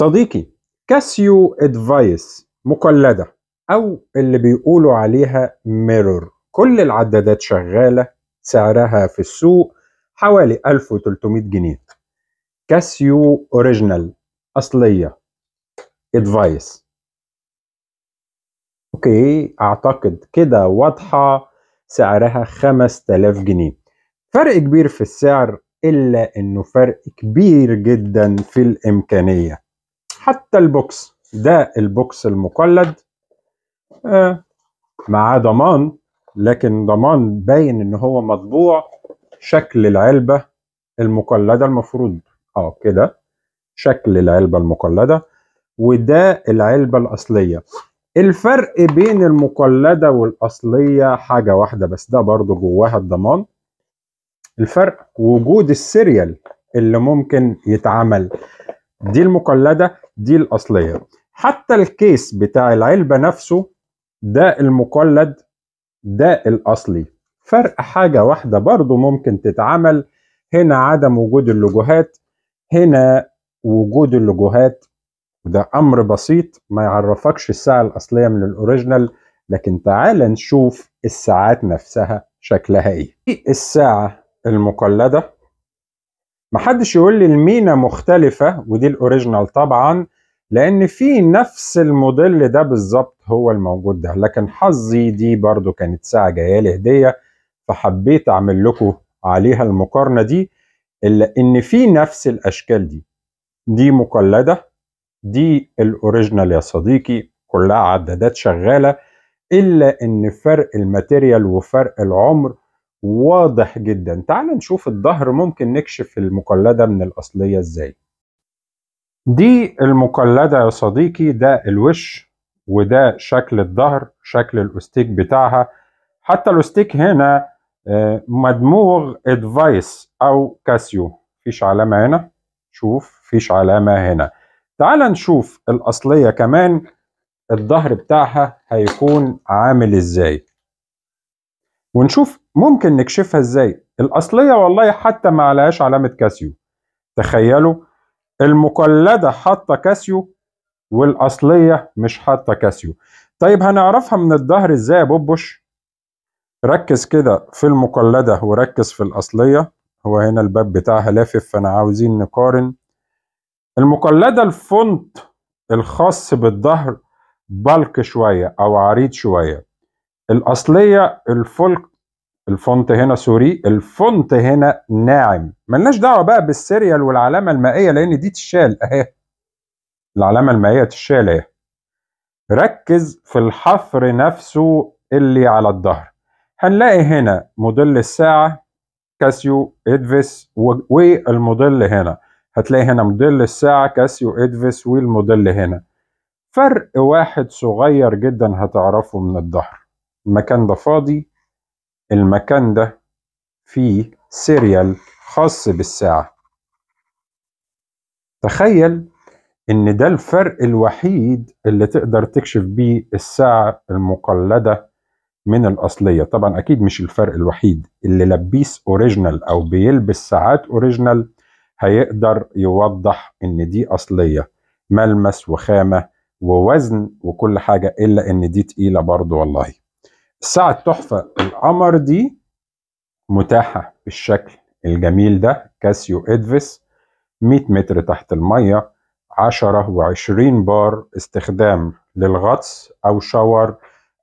صديقي كاسيو ادفايس مقلدة أو اللي بيقولوا عليها ميرور كل العدادات شغالة سعرها في السوق حوالي 1300 جنيه كاسيو اوريجينال أصلية ادفايس اوكي اعتقد كده واضحة سعرها 5000 جنيه فرق كبير في السعر الا انه فرق كبير جدا في الامكانيه حتى البوكس ده البوكس المقلد معاه مع ضمان لكن ضمان باين ان هو مطبوع شكل العلبة المقلدة المفروض اه كده شكل العلبة المقلدة وده العلبة الأصلية الفرق بين المقلدة والأصلية حاجة واحدة بس ده برضو جواها الضمان الفرق وجود السيريال اللي ممكن يتعمل دي المقلده دي الاصليه حتى الكيس بتاع العلبه نفسه ده المقلد ده الاصلي فرق حاجه واحده برضو ممكن تتعمل هنا عدم وجود اللوجوهات هنا وجود اللوجوهات ده امر بسيط ما يعرفكش الساعه الاصليه من الاوريجينال لكن تعال نشوف الساعات نفسها شكلها ايه الساعه المقلده محدش يقول لي المينا مختلفة ودي الاوريجينال طبعا لان في نفس الموديل ده بالظبط هو الموجود ده لكن حظي دي برضو كانت ساعة جاية هدية فحبيت اعمل لكم عليها المقارنة دي الا ان في نفس الاشكال دي دي مقلدة دي الاوريجينال يا صديقي كلها عدادات شغالة الا ان فرق الماتيريال وفرق العمر واضح جدا تعال نشوف الظهر ممكن نكشف المقلدة من الأصلية ازاي دي المقلدة يا صديقي ده الوش وده شكل الظهر شكل الاستيك بتاعها حتى الاستيك هنا آه، مدموغ ادفايس او كاسيو فيش علامة هنا شوف فيش علامة هنا تعال نشوف الأصلية كمان الظهر بتاعها هيكون عامل ازاي ونشوف ممكن نكشفها ازاي الاصليه والله حتى ما عليهاش علامه كاسيو تخيلوا المقلده حاطه كاسيو والاصليه مش حاطه كاسيو طيب هنعرفها من الظهر ازاي يا بوبوش ركز كده في المقلده وركز في الاصليه هو هنا الباب بتاعها لافف فانا عاوزين نقارن المقلده الفونت الخاص بالظهر بالك شويه او عريض شويه الاصليه الفولك الفونت هنا سوري الفونت هنا ناعم ملناش دعوه بقى بالسيريال والعلامه المائيه لان دي تشال اهي العلامه المائيه تشال اهي ركز في الحفر نفسه اللي على الظهر هنلاقي هنا موديل الساعه كاسيو ادفيس والموديل هنا هتلاقي هنا موديل الساعه كاسيو ادفيس والموديل هنا فرق واحد صغير جدا هتعرفه من الظهر المكان ده فاضي المكان ده فيه سيريال خاص بالساعة تخيل ان ده الفرق الوحيد اللي تقدر تكشف بيه الساعة المقلدة من الأصلية طبعا أكيد مش الفرق الوحيد اللي لبيس أوريجينال أو بيلبس ساعات أوريجينال هيقدر يوضح ان دي أصلية ملمس وخامة ووزن وكل حاجة إلا ان دي تقيلة برضو والله ساعة تحفة القمر دي متاحة بالشكل الجميل ده كاسيو ادفيس 100 متر تحت المية 10 و20 بار استخدام للغطس أو شاور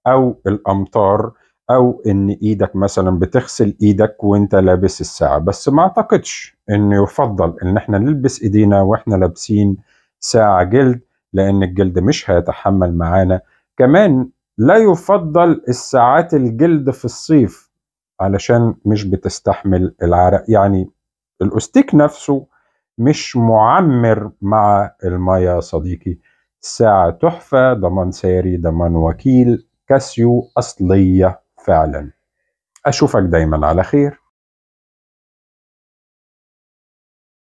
أو الأمطار أو إن إيدك مثلا بتغسل إيدك وأنت لابس الساعة بس ما أعتقدش إنه يفضل إن إحنا نلبس إيدينا وإحنا لابسين ساعة جلد لأن الجلد مش هيتحمل معانا كمان لا يفضل الساعات الجلد في الصيف علشان مش بتستحمل العرق يعني الاستيك نفسه مش معمر مع المية يا صديقي ساعة تحفة ضمان ساري ضمان وكيل كاسيو أصلية فعلا أشوفك دايما على خير